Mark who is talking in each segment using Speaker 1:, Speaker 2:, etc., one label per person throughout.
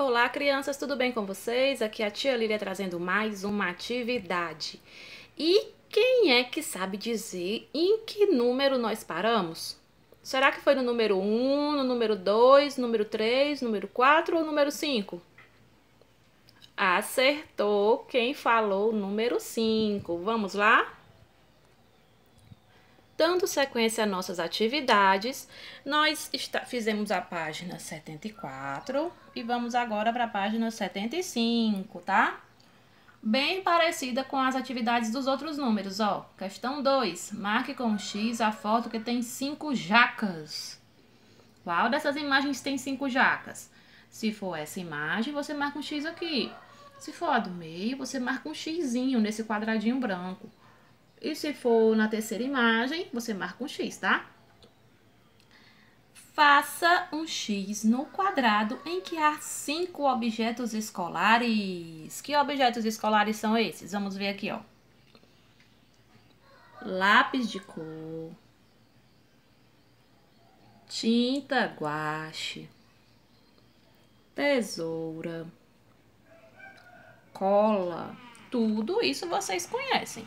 Speaker 1: Olá, crianças, tudo bem com vocês? Aqui é a tia Lília trazendo mais uma atividade. E quem é que sabe dizer em que número nós paramos? Será que foi no número 1, no número 2, número 3, número 4 ou número 5? Acertou quem falou o número 5. Vamos lá? Vamos lá? dando sequência nossas atividades, nós está, fizemos a página 74 e vamos agora para a página 75, tá? Bem parecida com as atividades dos outros números, ó. Questão 2, marque com X a foto que tem cinco jacas. Qual dessas imagens tem cinco jacas? Se for essa imagem, você marca um X aqui. Se for a do meio, você marca um xizinho nesse quadradinho branco. E se for na terceira imagem, você marca um X, tá? Faça um X no quadrado em que há cinco objetos escolares. Que objetos escolares são esses? Vamos ver aqui, ó. Lápis de cor. Tinta guache. Tesoura. Cola. Tudo isso vocês conhecem.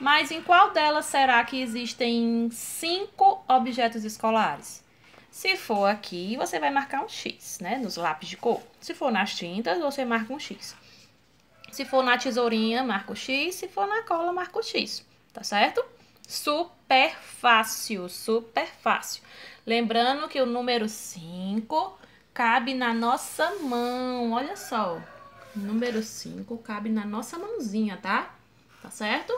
Speaker 1: Mas em qual delas será que existem cinco objetos escolares? Se for aqui, você vai marcar um X, né? Nos lápis de cor. Se for nas tintas, você marca um X. Se for na tesourinha, marca o X. Se for na cola, marca o X. Tá certo? Super fácil, super fácil. Lembrando que o número 5 cabe na nossa mão. Olha só. O número 5 cabe na nossa mãozinha, tá? Tá certo?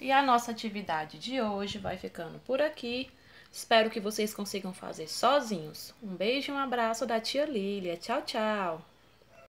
Speaker 1: E a nossa atividade de hoje vai ficando por aqui. Espero que vocês consigam fazer sozinhos. Um beijo e um abraço da tia Lília. Tchau, tchau!